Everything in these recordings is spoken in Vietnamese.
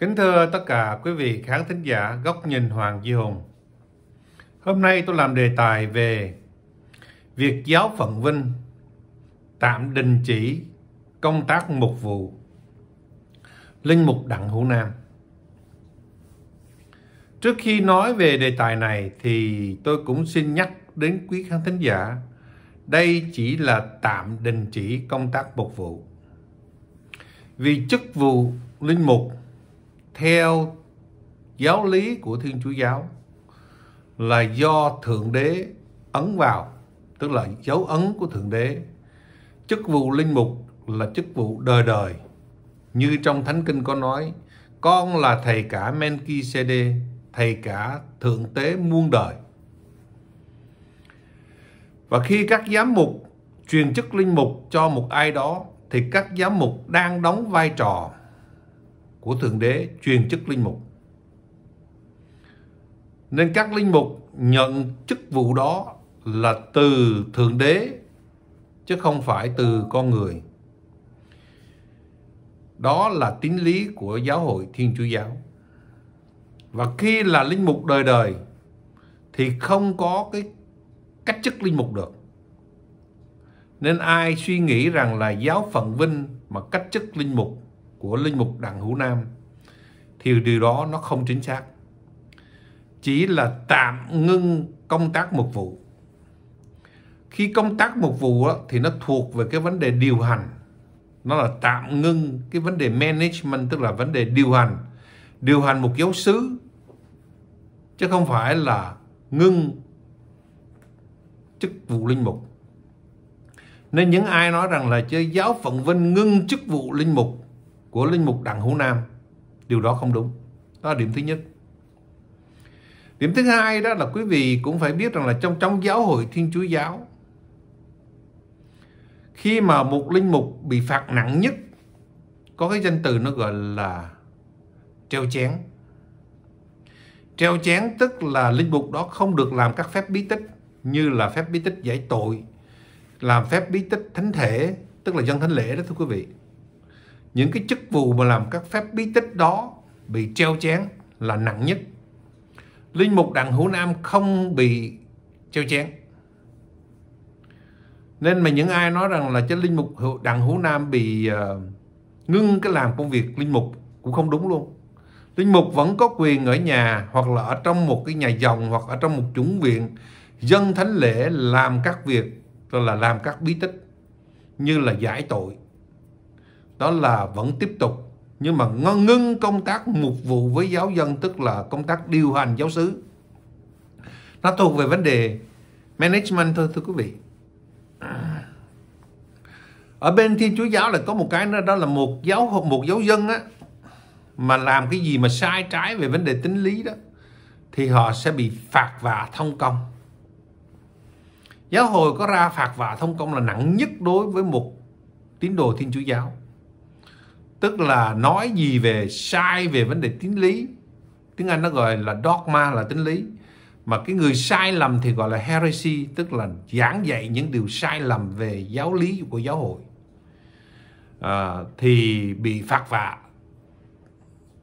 Kính thưa tất cả quý vị khán thính giả Góc nhìn Hoàng Duy Hùng. Hôm nay tôi làm đề tài về việc giáo phận Vinh tạm đình chỉ công tác mục vụ Linh Mục Đặng Hữu Nam. Trước khi nói về đề tài này thì tôi cũng xin nhắc đến quý khán thính giả đây chỉ là tạm đình chỉ công tác mục vụ. Vì chức vụ linh mục theo giáo lý của Thiên Chúa Giáo là do Thượng Đế ấn vào, tức là dấu ấn của Thượng Đế. Chức vụ linh mục là chức vụ đời đời. Như trong Thánh Kinh có nói, con là thầy cả Menki Menkisede, thầy cả Thượng Tế muôn đời. Và khi các giám mục truyền chức linh mục cho một ai đó, thì các giám mục đang đóng vai trò của Thượng Đế truyền chức linh mục. Nên các linh mục nhận chức vụ đó là từ Thượng Đế chứ không phải từ con người. Đó là tín lý của giáo hội Thiên Chúa Giáo. Và khi là linh mục đời đời thì không có cái cách chức linh mục được. Nên ai suy nghĩ rằng là giáo phận vinh mà cách chức linh mục của linh mục Đặng Hữu Nam thì điều đó nó không chính xác. Chỉ là tạm ngưng công tác mục vụ. Khi công tác mục vụ đó, thì nó thuộc về cái vấn đề điều hành. Nó là tạm ngưng cái vấn đề management tức là vấn đề điều hành. Điều hành một giáo sứ chứ không phải là ngưng chức vụ linh mục. Nên những ai nói rằng là chơi giáo phận Vinh ngưng chức vụ linh mục của linh mục Đặng Hữu Nam. Điều đó không đúng. Đó là điểm thứ nhất. Điểm thứ hai đó là quý vị cũng phải biết rằng là trong trong giáo hội Thiên Chúa giáo khi mà một linh mục bị phạt nặng nhất có cái danh từ nó gọi là treo chén. Treo chén tức là linh mục đó không được làm các phép bí tích như là phép bí tích giải tội, làm phép bí tích thánh thể, tức là dân thánh lễ đó thưa quý vị những cái chức vụ mà làm các phép bí tích đó bị treo chén là nặng nhất. Linh mục Đặng Hữu Nam không bị treo chén. Nên mà những ai nói rằng là chứ linh mục Đặng Hữu Nam bị ờ, ngưng cái làm công việc linh mục cũng không đúng luôn. Linh mục vẫn có quyền ở nhà hoặc là ở trong một cái nhà dòng hoặc ở trong một chủng viện dân thánh lễ làm các việc rồi là làm các bí tích như là giải tội đó là vẫn tiếp tục nhưng mà ngưng công tác mục vụ với giáo dân tức là công tác điều hành giáo xứ nó thuộc về vấn đề management thôi thưa quý vị ở bên thiên chúa giáo là có một cái nữa đó là một giáo một giáo dân á mà làm cái gì mà sai trái về vấn đề tính lý đó thì họ sẽ bị phạt và thông công giáo hội có ra phạt và thông công là nặng nhất đối với một tín đồ thiên chúa giáo tức là nói gì về sai về vấn đề tín lý tiếng Anh nó gọi là dogma là tín lý mà cái người sai lầm thì gọi là heresy tức là giảng dạy những điều sai lầm về giáo lý của giáo hội à, thì bị phạt vạ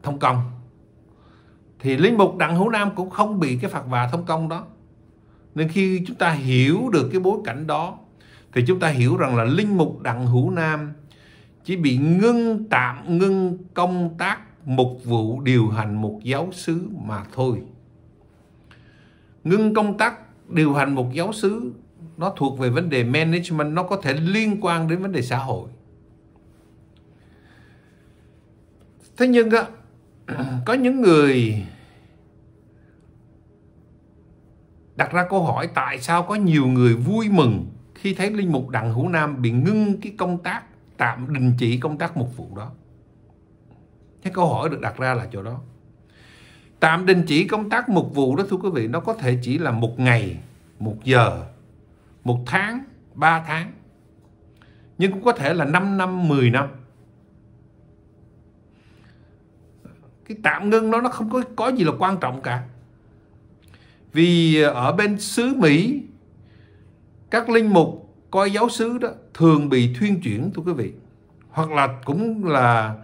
thông công thì linh mục đặng hữu nam cũng không bị cái phạt vạ thông công đó nên khi chúng ta hiểu được cái bối cảnh đó thì chúng ta hiểu rằng là linh mục đặng hữu nam chỉ bị ngưng tạm ngưng công tác mục vụ điều hành một giáo sứ mà thôi ngưng công tác điều hành một giáo sứ nó thuộc về vấn đề management nó có thể liên quan đến vấn đề xã hội thế nhưng á có những người đặt ra câu hỏi tại sao có nhiều người vui mừng khi thấy linh mục đặng hữu nam bị ngưng cái công tác tạm đình chỉ công tác mục vụ đó cái câu hỏi được đặt ra là chỗ đó tạm đình chỉ công tác mục vụ đó thưa quý vị nó có thể chỉ là một ngày một giờ một tháng ba tháng nhưng cũng có thể là 5 năm 10 năm cái tạm ngưng đó nó không có có gì là quan trọng cả vì ở bên xứ Mỹ các linh mục coi giáo xứ đó thường bị thuyên chuyển thưa quý vị hoặc là cũng là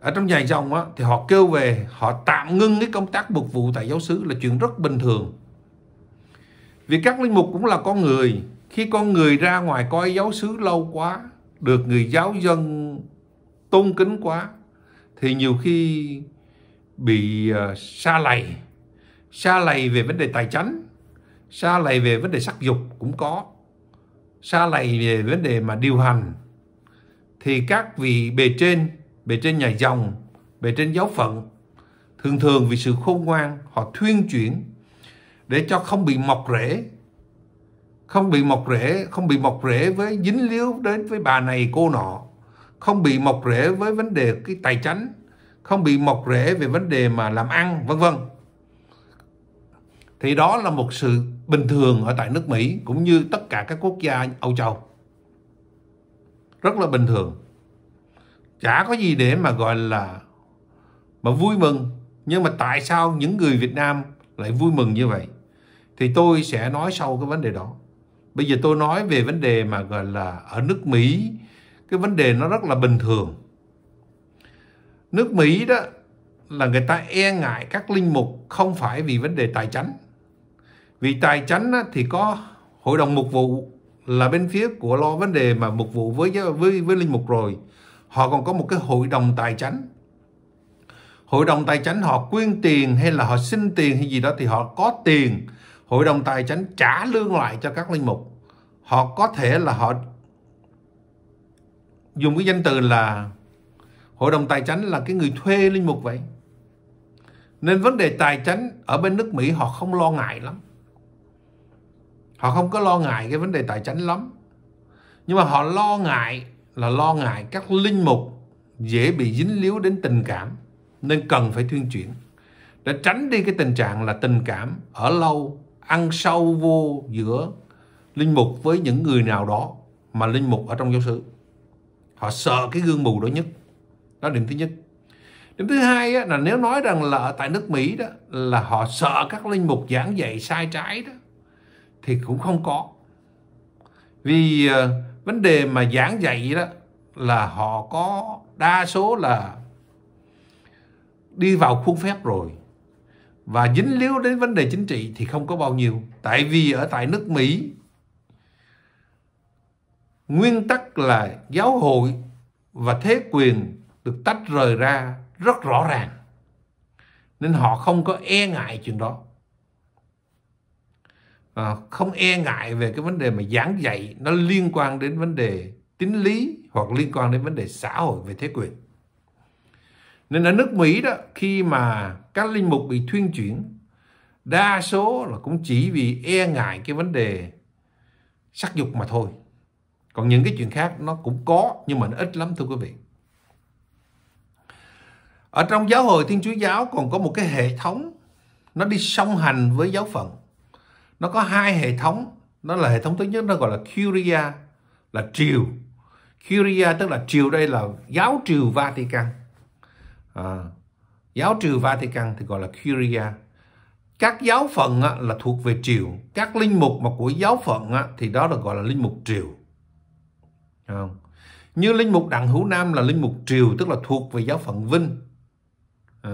ở trong nhà dòng á, thì họ kêu về họ tạm ngưng cái công tác phục vụ tại giáo xứ là chuyện rất bình thường vì các linh mục cũng là con người khi con người ra ngoài coi giáo xứ lâu quá được người giáo dân tôn kính quá thì nhiều khi bị ờ, xa lầy xa lầy về vấn đề tài chánh xa lầy về vấn đề sắc dục cũng có xa lầy về vấn đề mà điều hành thì các vị bề trên bề trên nhà dòng bề trên giáo phận thường thường vì sự khôn ngoan họ thuyên chuyển để cho không bị mọc rễ không bị mọc rễ không bị mọc rễ với dính líu đến với bà này cô nọ không bị mọc rễ với vấn đề cái tài chánh không bị mọc rễ về vấn đề mà làm ăn vân vân thì đó là một sự bình thường ở tại nước Mỹ cũng như tất cả các quốc gia Âu Châu. Rất là bình thường. Chả có gì để mà gọi là mà vui mừng. Nhưng mà tại sao những người Việt Nam lại vui mừng như vậy? Thì tôi sẽ nói sau cái vấn đề đó. Bây giờ tôi nói về vấn đề mà gọi là ở nước Mỹ cái vấn đề nó rất là bình thường. Nước Mỹ đó là người ta e ngại các linh mục không phải vì vấn đề tài chánh vì tài chánh thì có hội đồng mục vụ là bên phía của lo vấn đề mà mục vụ với với với linh mục rồi họ còn có một cái hội đồng tài chánh hội đồng tài chánh họ quyên tiền hay là họ xin tiền hay gì đó thì họ có tiền hội đồng tài chánh trả lương lại cho các linh mục họ có thể là họ dùng cái danh từ là hội đồng tài chánh là cái người thuê linh mục vậy nên vấn đề tài chánh ở bên nước mỹ họ không lo ngại lắm họ không có lo ngại cái vấn đề tài chánh lắm nhưng mà họ lo ngại là lo ngại các linh mục dễ bị dính líu đến tình cảm nên cần phải thuyên chuyển để tránh đi cái tình trạng là tình cảm ở lâu ăn sâu vô giữa linh mục với những người nào đó mà linh mục ở trong giáo xứ họ sợ cái gương mù đó nhất đó là điểm thứ nhất điểm thứ hai á, là nếu nói rằng là ở tại nước mỹ đó là họ sợ các linh mục giảng dạy sai trái đó thì cũng không có vì ờ, vấn đề mà giảng dạy đó là họ có đa số là đi vào khuôn phép rồi và dính líu đến vấn đề chính trị thì không có bao nhiêu tại vì ở tại nước mỹ nguyên tắc là giáo hội và thế quyền được tách rời ra rất rõ ràng nên họ không có e ngại chuyện đó Ờ, không e ngại về cái vấn đề mà giảng dạy nó liên quan đến vấn đề tính lý hoặc liên quan đến vấn đề xã hội về thế quyền nên ở nước Mỹ đó khi mà các linh mục bị thuyên chuyển đa số là cũng chỉ vì e ngại cái vấn đề sắc dục mà thôi còn những cái chuyện khác nó cũng có nhưng mà nó ít lắm thưa quý vị ở trong giáo hội thiên chúa giáo còn có một cái hệ thống nó đi song hành với giáo phận nó có hai hệ thống nó là hệ thống thứ nhất nó gọi là curia là triều curia tức là triều đây là giáo triều Vatican à, giáo triều Vatican thì gọi là curia các giáo phận á, là thuộc về triều các linh mục mà của giáo phận á, thì đó là gọi là linh mục triều à, như linh mục đặng hữu nam là linh mục triều tức là thuộc về giáo phận vinh à,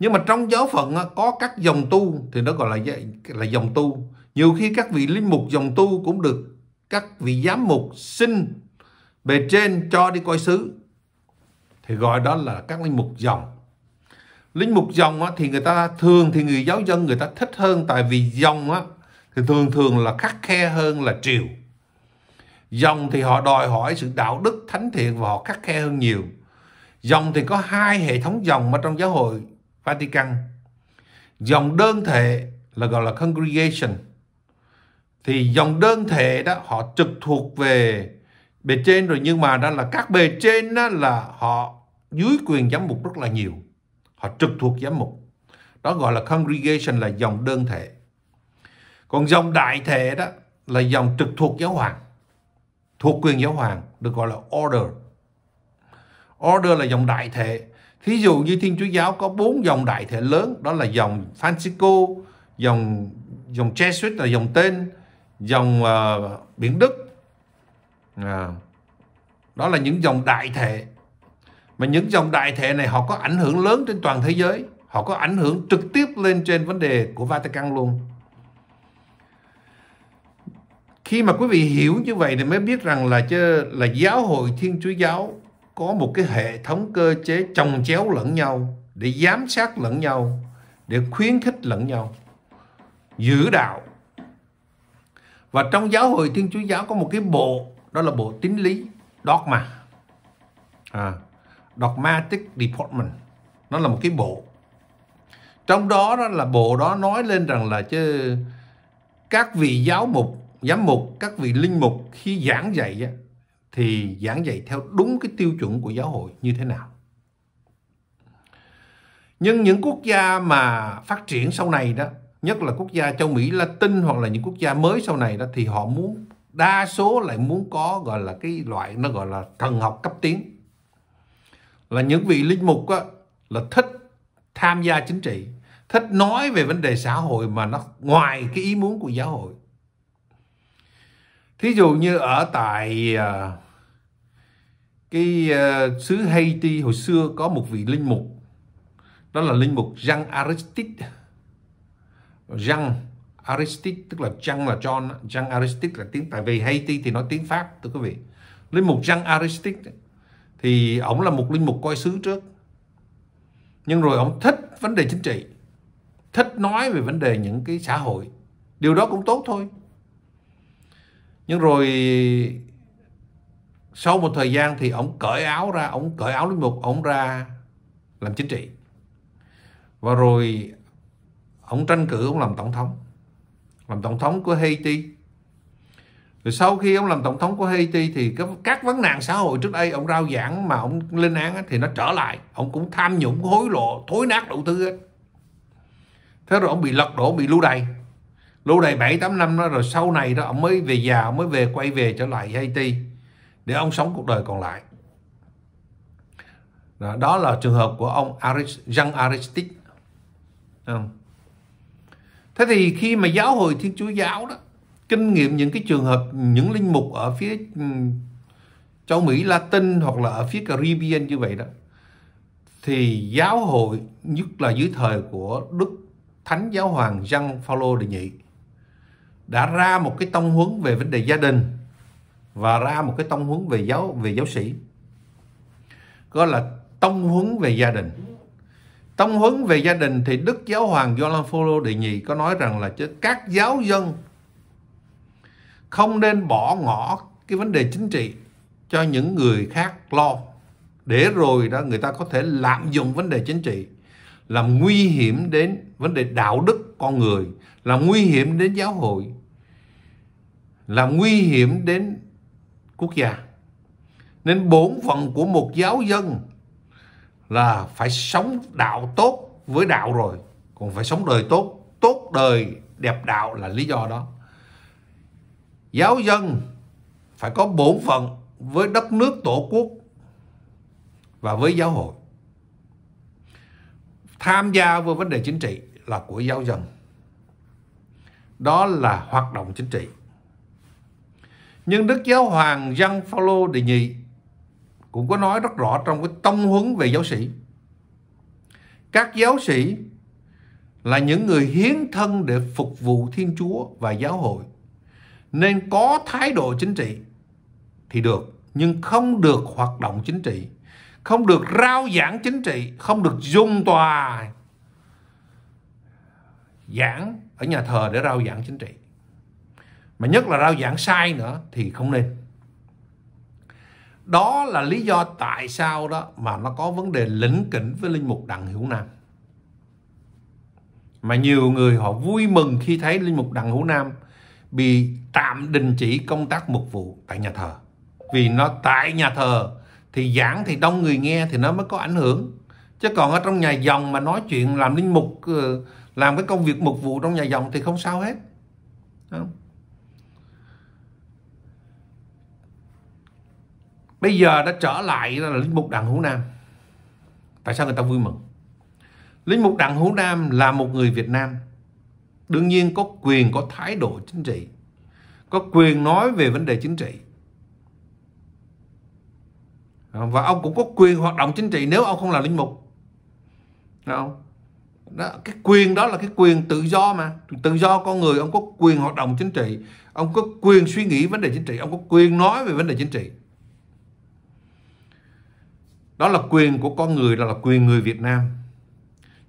nhưng mà trong giáo phận có các dòng tu thì nó gọi là là dòng tu nhiều khi các vị linh mục dòng tu cũng được các vị giám mục xin bề trên cho đi coi xứ thì gọi đó là các linh mục dòng linh mục dòng thì người ta thường thì người giáo dân người ta thích hơn tại vì dòng thì thường thường là khắc khe hơn là triều dòng thì họ đòi hỏi sự đạo đức thánh thiện và họ khắc khe hơn nhiều dòng thì có hai hệ thống dòng mà trong giáo hội Vatican. Dòng đơn thể là gọi là congregation. Thì dòng đơn thể đó họ trực thuộc về bề trên rồi nhưng mà đó là các bề trên đó là họ dưới quyền giám mục rất là nhiều. Họ trực thuộc giám mục. Đó gọi là congregation là dòng đơn thể. Còn dòng đại thể đó là dòng trực thuộc giáo hoàng. Thuộc quyền giáo hoàng được gọi là order. Order là dòng đại thể Thí dụ như Thiên Chúa Giáo có bốn dòng đại thể lớn, đó là dòng Francisco, dòng dòng Jesuit là dòng tên, dòng uh, Biển Đức. À, đó là những dòng đại thể. Mà những dòng đại thể này họ có ảnh hưởng lớn trên toàn thế giới. Họ có ảnh hưởng trực tiếp lên trên vấn đề của Vatican luôn. Khi mà quý vị hiểu như vậy thì mới biết rằng là chứ, là giáo hội Thiên Chúa Giáo có một cái hệ thống cơ chế trồng chéo lẫn nhau để giám sát lẫn nhau để khuyến khích lẫn nhau giữ đạo và trong giáo hội thiên chúa giáo có một cái bộ đó là bộ tín lý dogma à, dogmatic department nó là một cái bộ trong đó, đó là bộ đó nói lên rằng là chứ các vị giáo mục giám mục các vị linh mục khi giảng dạy thì giảng dạy theo đúng cái tiêu chuẩn của giáo hội như thế nào. Nhưng những quốc gia mà phát triển sau này đó, nhất là quốc gia châu Mỹ Latin hoặc là những quốc gia mới sau này đó thì họ muốn đa số lại muốn có gọi là cái loại nó gọi là thần học cấp tiến. Là những vị linh mục á, là thích tham gia chính trị, thích nói về vấn đề xã hội mà nó ngoài cái ý muốn của giáo hội thí dụ như ở tại à, cái à, xứ Haiti hồi xưa có một vị linh mục đó là linh mục Jean Aristide Jean Aristide tức là Jean là John Jean Aristide là tiếng tại vì Haiti thì nói tiếng Pháp thưa quý vị linh mục Jean Aristide thì ổng là một linh mục coi xứ trước nhưng rồi ổng thích vấn đề chính trị thích nói về vấn đề những cái xã hội điều đó cũng tốt thôi nhưng rồi sau một thời gian thì ông cởi áo ra ông cởi áo linh mục ông ra làm chính trị và rồi ông tranh cử ông làm tổng thống làm tổng thống của Haiti rồi sau khi ông làm tổng thống của Haiti thì các, các vấn nạn xã hội trước đây ông rao giảng mà ông lên án thì nó trở lại ông cũng tham nhũng hối lộ thối nát đầu tư hết thế rồi ông bị lật đổ bị lưu đày lưu đầy 7 8 năm đó rồi sau này đó ông mới về già ông mới về quay về trở lại Haiti để ông sống cuộc đời còn lại đó, đó là trường hợp của ông Aris, Jean Aristide thế thì khi mà giáo hội Thiên Chúa giáo đó kinh nghiệm những cái trường hợp những linh mục ở phía ừ, châu Mỹ Latin hoặc là ở phía Caribbean như vậy đó thì giáo hội nhất là dưới thời của Đức Thánh Giáo Hoàng Jean Paulo đệ nhị đã ra một cái tông huấn về vấn đề gia đình và ra một cái tông huấn về giáo về giáo sĩ gọi là tông huấn về gia đình tông huấn về gia đình thì đức giáo hoàng Gioan Phaolô đệ nhị có nói rằng là các giáo dân không nên bỏ ngỏ cái vấn đề chính trị cho những người khác lo để rồi đó người ta có thể lạm dụng vấn đề chính trị làm nguy hiểm đến vấn đề đạo đức con người làm nguy hiểm đến giáo hội là nguy hiểm đến quốc gia. Nên bổn phận của một giáo dân là phải sống đạo tốt với đạo rồi. Còn phải sống đời tốt. Tốt đời đẹp đạo là lý do đó. Giáo dân phải có bổn phận với đất nước tổ quốc và với giáo hội. Tham gia vào vấn đề chính trị là của giáo dân. Đó là hoạt động chính trị nhưng Đức Giáo Hoàng Giăng Phaolô đệ nhị cũng có nói rất rõ trong cái tông huấn về giáo sĩ. Các giáo sĩ là những người hiến thân để phục vụ Thiên Chúa và giáo hội. Nên có thái độ chính trị thì được, nhưng không được hoạt động chính trị, không được rao giảng chính trị, không được dùng tòa giảng ở nhà thờ để rao giảng chính trị mà nhất là rao giảng sai nữa thì không nên đó là lý do tại sao đó mà nó có vấn đề lĩnh kỉnh với linh mục đặng hữu nam mà nhiều người họ vui mừng khi thấy linh mục đặng hữu nam bị tạm đình chỉ công tác mục vụ tại nhà thờ vì nó tại nhà thờ thì giảng thì đông người nghe thì nó mới có ảnh hưởng chứ còn ở trong nhà dòng mà nói chuyện làm linh mục ờ, làm cái công việc mục vụ trong nhà dòng thì không sao hết không? bây giờ đã trở lại là linh mục đặng hữu nam tại sao người ta vui mừng linh mục đặng hữu nam là một người việt nam đương nhiên có quyền có thái độ chính trị có quyền nói về vấn đề chính trị và ông cũng có quyền hoạt động chính trị nếu ông không là linh mục không đó, cái quyền đó là cái quyền tự do mà tự do con người ông có quyền hoạt động chính trị ông có quyền suy nghĩ vấn đề chính trị ông có quyền nói về vấn đề chính trị đó là quyền của con người, đó là quyền người Việt Nam.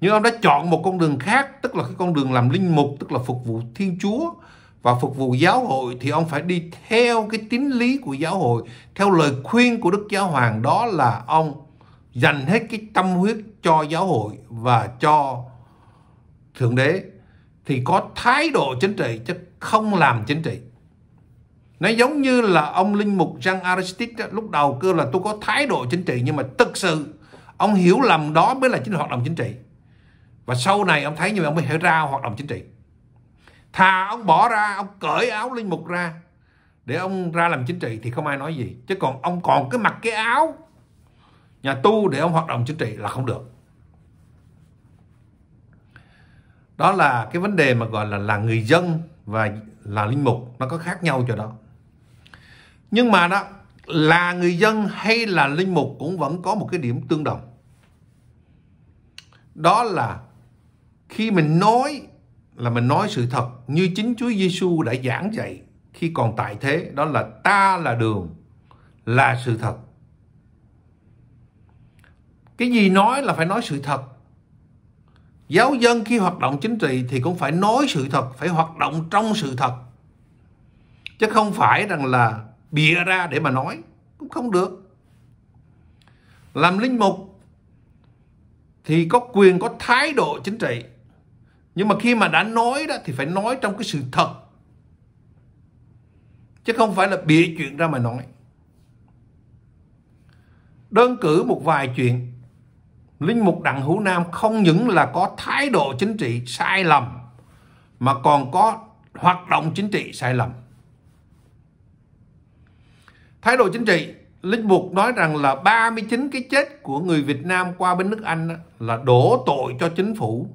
Nhưng ông đã chọn một con đường khác, tức là cái con đường làm linh mục, tức là phục vụ Thiên Chúa và phục vụ giáo hội thì ông phải đi theo cái tín lý của giáo hội, theo lời khuyên của Đức Giáo Hoàng đó là ông dành hết cái tâm huyết cho giáo hội và cho Thượng Đế thì có thái độ chính trị chứ không làm chính trị nó giống như là ông linh mục Jean Aristide lúc đầu cơ là tôi có thái độ chính trị nhưng mà thực sự ông hiểu lầm đó mới là chính hoạt động chính trị và sau này ông thấy như vậy ông mới hiểu ra hoạt động chính trị thà ông bỏ ra ông cởi áo linh mục ra để ông ra làm chính trị thì không ai nói gì chứ còn ông còn cái mặc cái áo nhà tu để ông hoạt động chính trị là không được đó là cái vấn đề mà gọi là là người dân và là linh mục nó có khác nhau chỗ đó nhưng mà đó là người dân hay là linh mục cũng vẫn có một cái điểm tương đồng đó là khi mình nói là mình nói sự thật như chính Chúa Giêsu đã giảng dạy khi còn tại thế đó là ta là đường là sự thật cái gì nói là phải nói sự thật giáo dân khi hoạt động chính trị thì cũng phải nói sự thật phải hoạt động trong sự thật chứ không phải rằng là bịa ra để mà nói cũng không được làm linh mục thì có quyền có thái độ chính trị nhưng mà khi mà đã nói đó thì phải nói trong cái sự thật chứ không phải là bịa chuyện ra mà nói đơn cử một vài chuyện linh mục đặng hữu nam không những là có thái độ chính trị sai lầm mà còn có hoạt động chính trị sai lầm Thái độ chính trị, Linh Mục nói rằng là 39 cái chết của người Việt Nam qua bên nước Anh là đổ tội cho chính phủ.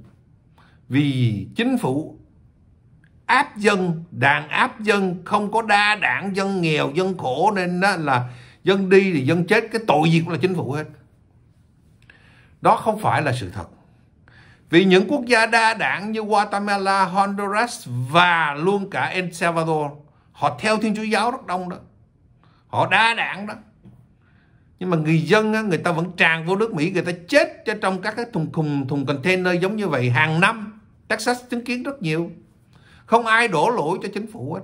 Vì chính phủ áp dân, đàn áp dân, không có đa đảng, dân nghèo, dân khổ nên đó là dân đi thì dân chết, cái tội gì cũng là chính phủ hết. Đó không phải là sự thật. Vì những quốc gia đa đảng như Guatemala, Honduras và luôn cả El Salvador, họ theo Thiên Chúa Giáo rất đông đó họ đa đạn đó nhưng mà người dân người ta vẫn tràn vô nước Mỹ người ta chết cho trong các cái thùng thùng thùng container giống như vậy hàng năm Texas chứng kiến rất nhiều không ai đổ lỗi cho chính phủ hết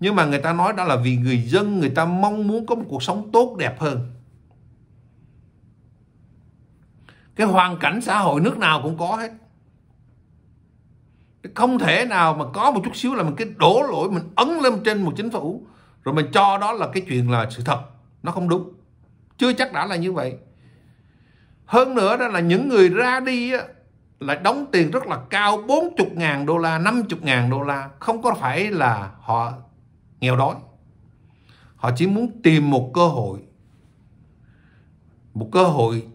nhưng mà người ta nói đó là vì người dân người ta mong muốn có một cuộc sống tốt đẹp hơn cái hoàn cảnh xã hội nước nào cũng có hết không thể nào mà có một chút xíu là mình cái đổ lỗi mình ấn lên trên một chính phủ rồi mình cho đó là cái chuyện là sự thật nó không đúng chưa chắc đã là như vậy hơn nữa đó là những người ra đi á, là đóng tiền rất là cao 40.000 đô la 50.000 đô la không có phải là họ nghèo đói họ chỉ muốn tìm một cơ hội một cơ hội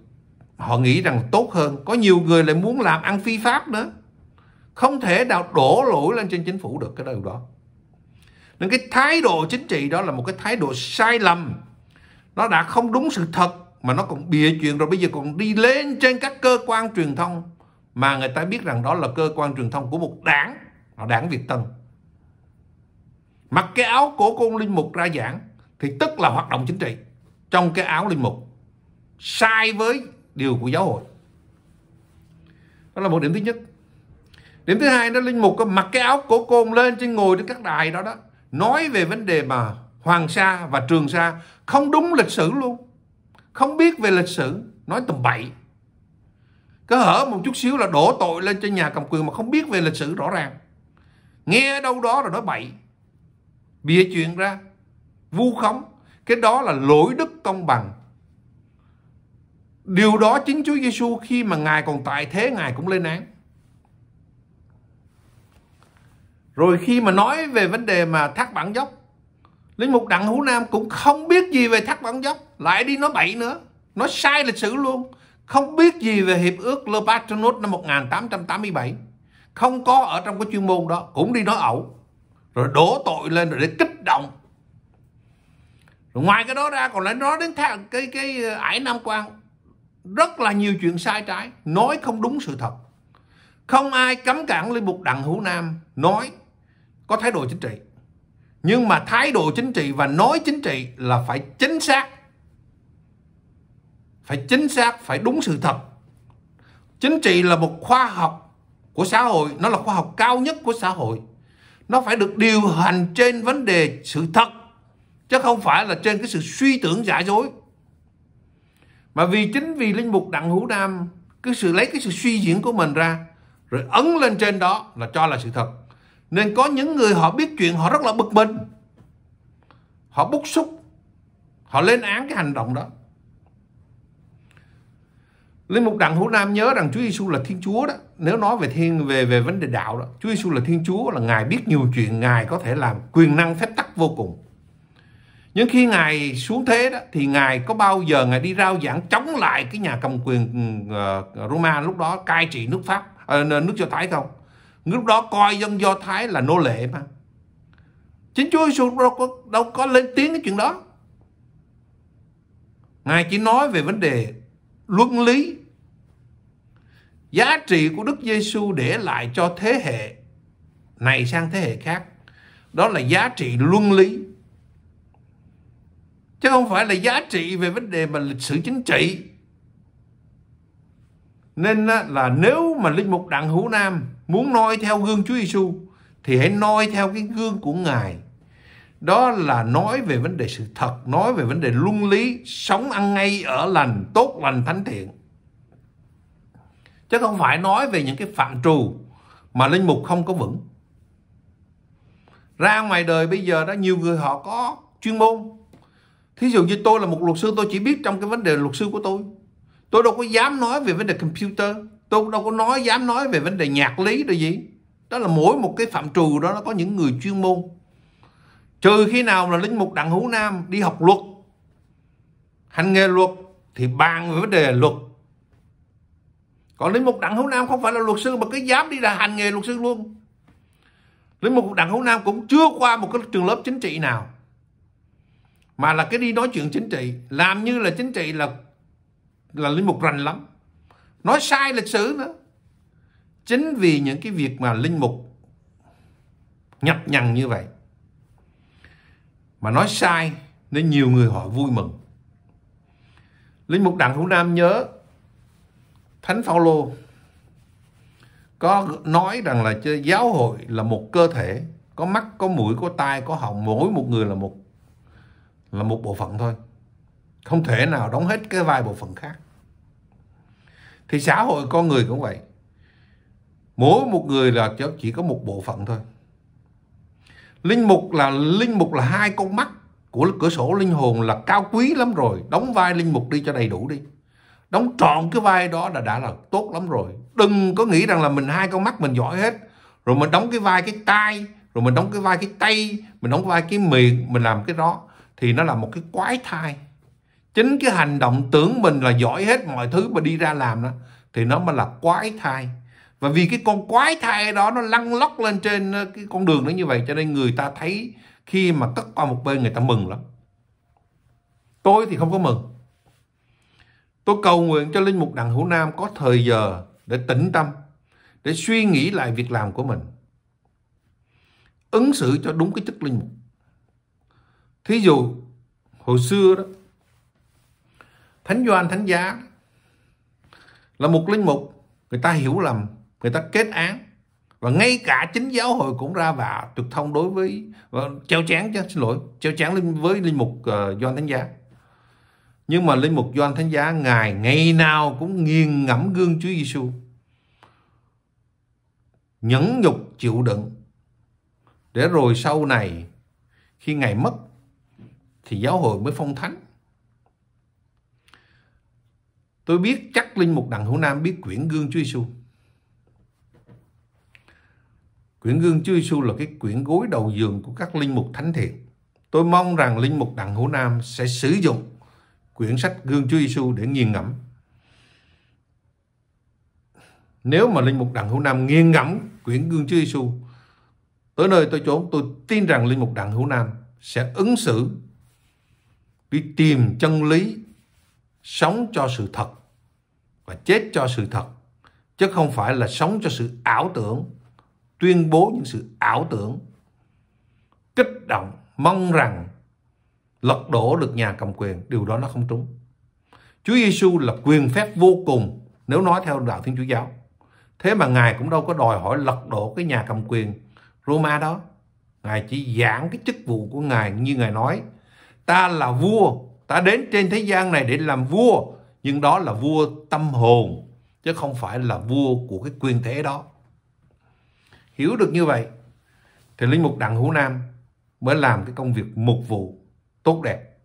họ nghĩ rằng tốt hơn có nhiều người lại muốn làm ăn phi pháp nữa không thể nào đổ lỗi lên trên chính phủ được cái điều đó nên cái thái độ chính trị đó là một cái thái độ sai lầm. Nó đã không đúng sự thật mà nó còn bịa chuyện rồi bây giờ còn đi lên trên các cơ quan truyền thông mà người ta biết rằng đó là cơ quan truyền thông của một đảng, là đảng Việt Tân. Mặc cái áo của cô Linh Mục ra giảng thì tức là hoạt động chính trị trong cái áo Linh Mục. Sai với điều của giáo hội. Đó là một điểm thứ nhất. Điểm thứ hai đó Linh Mục có mặc cái áo cổ cồn lên trên ngồi trên các đài đó đó nói về vấn đề mà Hoàng Sa và Trường Sa không đúng lịch sử luôn. Không biết về lịch sử, nói tầm bậy. Cứ hở một chút xíu là đổ tội lên cho nhà cầm quyền mà không biết về lịch sử rõ ràng. Nghe đâu đó rồi nói bậy. Bịa chuyện ra, vu khống. Cái đó là lỗi đức công bằng. Điều đó chính Chúa Giêsu khi mà Ngài còn tại thế Ngài cũng lên án. rồi khi mà nói về vấn đề mà thác bản dốc linh mục đặng hữu nam cũng không biết gì về thác bản dốc lại đi nói bậy nữa nói sai lịch sử luôn không biết gì về hiệp ước Le Patronus năm 1887 không có ở trong cái chuyên môn đó cũng đi nói ẩu rồi đổ tội lên rồi để kích động rồi ngoài cái đó ra còn lại nói đến thác cái cái ờ, ải nam quan rất là nhiều chuyện sai trái nói không đúng sự thật không ai cấm cản linh mục đặng hữu nam nói có thái độ chính trị nhưng mà thái độ chính trị và nói chính trị là phải chính xác phải chính xác phải đúng sự thật chính trị là một khoa học của xã hội nó là khoa học cao nhất của xã hội nó phải được điều hành trên vấn đề sự thật chứ không phải là trên cái sự suy tưởng giả dối mà vì chính vì linh mục đặng hữu nam cứ sự lấy cái sự suy diễn của mình ra rồi ấn lên trên đó là cho là sự thật nên có những người họ biết chuyện họ rất là bực mình. Họ bức xúc. Họ lên án cái hành động đó. Linh mục Đặng Hữu Nam nhớ rằng Chúa Giêsu là Thiên Chúa đó. Nếu nói về thiên về về vấn đề đạo đó, Chúa Giêsu là Thiên Chúa là Ngài biết nhiều chuyện, Ngài có thể làm quyền năng phép tắc vô cùng. Nhưng khi Ngài xuống thế đó thì Ngài có bao giờ Ngài đi rao giảng chống lại cái nhà cầm quyền uh, Roma lúc đó cai trị nước Pháp uh, nước Do Thái không? lúc đó coi dân do thái là nô lệ mà chính chúa giêsu đâu có đâu có lên tiếng cái chuyện đó ngài chỉ nói về vấn đề luân lý giá trị của đức giêsu để lại cho thế hệ này sang thế hệ khác đó là giá trị luân lý chứ không phải là giá trị về vấn đề mà lịch sử chính trị nên là nếu mà linh mục đặng hữu nam muốn noi theo gương Chúa Giêsu thì hãy noi theo cái gương của Ngài. Đó là nói về vấn đề sự thật, nói về vấn đề luân lý, sống ăn ngay ở lành, tốt lành thánh thiện. Chứ không phải nói về những cái phạm trù mà linh mục không có vững. Ra ngoài đời bây giờ đó nhiều người họ có chuyên môn. Thí dụ như tôi là một luật sư tôi chỉ biết trong cái vấn đề luật sư của tôi. Tôi đâu có dám nói về vấn đề computer tôi cũng đâu có nói dám nói về vấn đề nhạc lý rồi gì đó là mỗi một cái phạm trù đó nó có những người chuyên môn trừ khi nào là linh mục đặng hữu nam đi học luật hành nghề luật thì bàn về vấn đề luật còn linh mục đặng hữu nam không phải là luật sư mà cái dám đi là hành nghề luật sư luôn linh mục đặng hữu nam cũng chưa qua một cái trường lớp chính trị nào mà là cái đi nói chuyện chính trị làm như là chính trị là là linh mục rành lắm nói sai lịch sử nữa chính vì những cái việc mà linh mục nhập nhằn như vậy mà nói sai nên nhiều người họ vui mừng linh mục đặng hữu nam nhớ thánh phaolô có nói rằng là giáo hội là một cơ thể có mắt có mũi có tai có họng mỗi một người là một là một bộ phận thôi không thể nào đóng hết cái vai bộ phận khác thì xã hội con người cũng vậy mỗi một người là chỉ có một bộ phận thôi linh mục là linh mục là hai con mắt của cửa sổ linh hồn là cao quý lắm rồi đóng vai linh mục đi cho đầy đủ đi đóng trọn cái vai đó là đã là tốt lắm rồi đừng có nghĩ rằng là mình hai con mắt mình giỏi hết rồi mình đóng cái vai cái tai rồi mình đóng cái vai cái tay mình đóng vai cái miệng mình làm cái đó thì nó là một cái quái thai chính cái hành động tưởng mình là giỏi hết mọi thứ mà đi ra làm đó thì nó mới là quái thai và vì cái con quái thai đó nó lăn lóc lên trên ờ, cái con đường nó như vậy cho nên người ta thấy khi mà cất qua một bên người ta mừng lắm tôi thì không có mừng tôi cầu nguyện cho linh mục đặng hữu nam có thời giờ để tĩnh tâm để suy nghĩ lại việc làm của mình ứng xử cho đúng cái chức linh mục thí dụ hồi xưa đó thánh doan thánh giá là một linh mục người ta hiểu lầm người ta kết án và ngay cả chính giáo hội cũng ra vạ tuyệt thông đối với treo chán chứ xin lỗi treo chán với linh mục uh, ờ, doan thánh giá nhưng mà linh mục doan thánh giá ngài ngày nào cũng nghiêng ngẫm gương chúa giêsu nhẫn nhục chịu đựng để rồi sau này khi ngài mất thì giáo hội mới phong thánh Tôi biết chắc Linh Mục Đặng Hữu Nam biết quyển gương Chúa Giêsu. Quyển gương Chúa Giêsu là cái quyển gối đầu giường của các linh mục thánh thiện. Tôi mong rằng linh mục Đặng Hữu Nam sẽ sử dụng quyển sách gương Chúa Giêsu để nghiền ngẫm. Nếu mà linh mục Đặng Hữu Nam nghiền ngẫm quyển gương Chúa Giêsu tới nơi tôi chốn tôi tin rằng linh mục Đặng Hữu Nam sẽ ứng xử đi tìm chân lý sống cho sự thật và chết cho sự thật, chứ không phải là sống cho sự ảo tưởng, tuyên bố những sự ảo tưởng, kích động, mong rằng lật đổ được nhà cầm quyền, điều đó nó không trúng. Chúa Giêsu là quyền phép vô cùng nếu nói theo đạo Thiên Chúa giáo. Thế mà Ngài cũng đâu có đòi hỏi lật đổ cái nhà cầm quyền Roma đó. Ngài chỉ giảng cái chức vụ của Ngài như Ngài nói. Ta là vua, ta đến trên thế gian này để làm vua, nhưng đó là vua tâm hồn chứ không phải là vua của cái quyền thế đó hiểu được như vậy thì linh mục đặng hữu nam mới làm cái công việc mục vụ tốt đẹp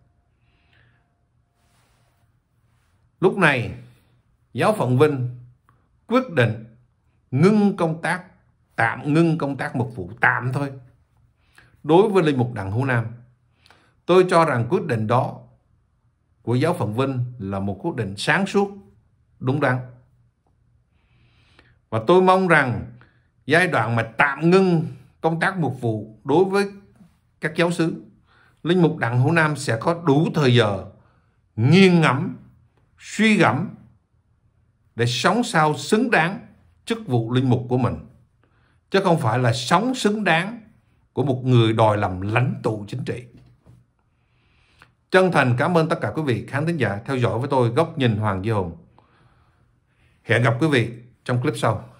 lúc này giáo phận vinh quyết định ngưng công tác tạm ngưng công tác mục vụ tạm thôi đối với linh mục đặng hữu nam tôi cho rằng quyết định đó của giáo phận Vinh là một quyết định sáng suốt, đúng đắn. Và tôi mong rằng giai đoạn mà tạm ngưng công tác mục vụ đối với các giáo sứ, Linh mục Đặng Hữu Nam sẽ có đủ thời giờ nghiêng ngẫm, suy gẫm để sống sao xứng đáng chức vụ linh mục của mình, chứ không phải là sống xứng đáng của một người đòi làm lãnh tụ chính trị. Chân thành cảm ơn tất cả quý vị khán thính giả theo dõi với tôi Góc nhìn Hoàng Duy Hùng. Hẹn gặp quý vị trong clip sau.